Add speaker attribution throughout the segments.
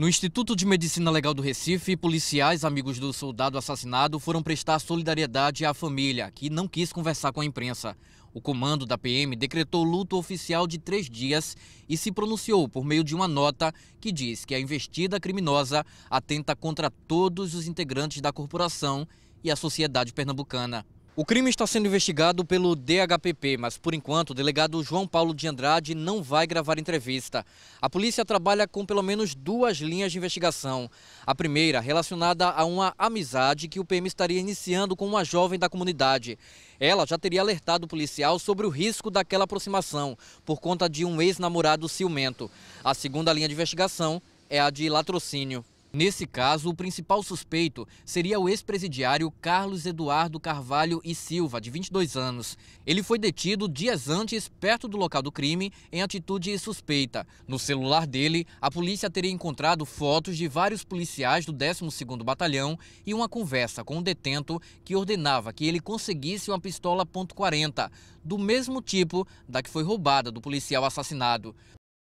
Speaker 1: No Instituto de Medicina Legal do Recife, policiais amigos do soldado assassinado foram prestar solidariedade à família, que não quis conversar com a imprensa. O comando da PM decretou luto oficial de três dias e se pronunciou por meio de uma nota que diz que a investida criminosa atenta contra todos os integrantes da corporação e a sociedade pernambucana. O crime está sendo investigado pelo DHPP, mas por enquanto o delegado João Paulo de Andrade não vai gravar entrevista. A polícia trabalha com pelo menos duas linhas de investigação. A primeira relacionada a uma amizade que o PM estaria iniciando com uma jovem da comunidade. Ela já teria alertado o policial sobre o risco daquela aproximação por conta de um ex-namorado ciumento. A segunda linha de investigação é a de latrocínio. Nesse caso, o principal suspeito seria o ex-presidiário Carlos Eduardo Carvalho e Silva, de 22 anos. Ele foi detido dias antes, perto do local do crime, em atitude suspeita. No celular dele, a polícia teria encontrado fotos de vários policiais do 12º Batalhão e uma conversa com o um detento que ordenava que ele conseguisse uma pistola .40, do mesmo tipo da que foi roubada do policial assassinado.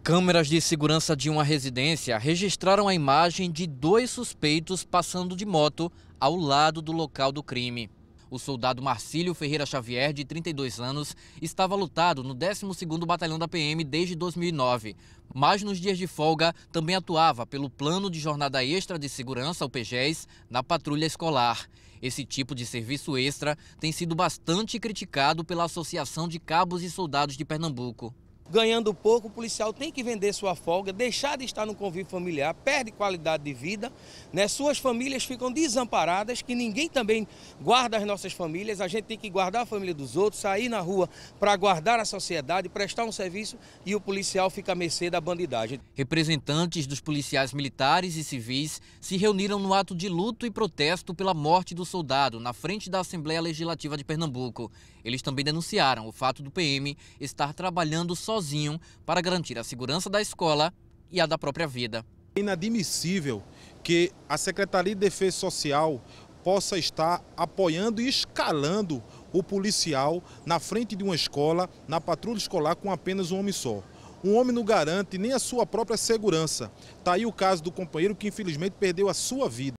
Speaker 1: Câmeras de segurança de uma residência registraram a imagem de dois suspeitos passando de moto ao lado do local do crime. O soldado Marcílio Ferreira Xavier, de 32 anos, estava lutado no 12º Batalhão da PM desde 2009, mas nos dias de folga também atuava pelo Plano de Jornada Extra de Segurança, o PGES, na patrulha escolar. Esse tipo de serviço extra tem sido bastante criticado pela Associação de Cabos e Soldados de
Speaker 2: Pernambuco ganhando pouco, o policial tem que vender sua folga, deixar de estar no convívio familiar, perde qualidade de vida, né? suas famílias ficam desamparadas, que ninguém também guarda as nossas famílias, a gente tem que guardar a família dos outros, sair na rua para guardar a sociedade, prestar um serviço e o policial fica à mercê da bandidagem. Representantes dos policiais
Speaker 1: militares e civis se reuniram no ato de luto e protesto pela morte do soldado na frente da Assembleia Legislativa de Pernambuco. Eles também denunciaram o fato do PM estar trabalhando só sozinho para garantir a segurança da escola e a da própria vida.
Speaker 3: É inadmissível que a Secretaria de Defesa Social possa estar apoiando e escalando o policial na frente de uma escola, na patrulha escolar, com apenas um homem só. Um homem não garante nem a sua própria segurança. Está aí o caso do companheiro que infelizmente perdeu a sua vida.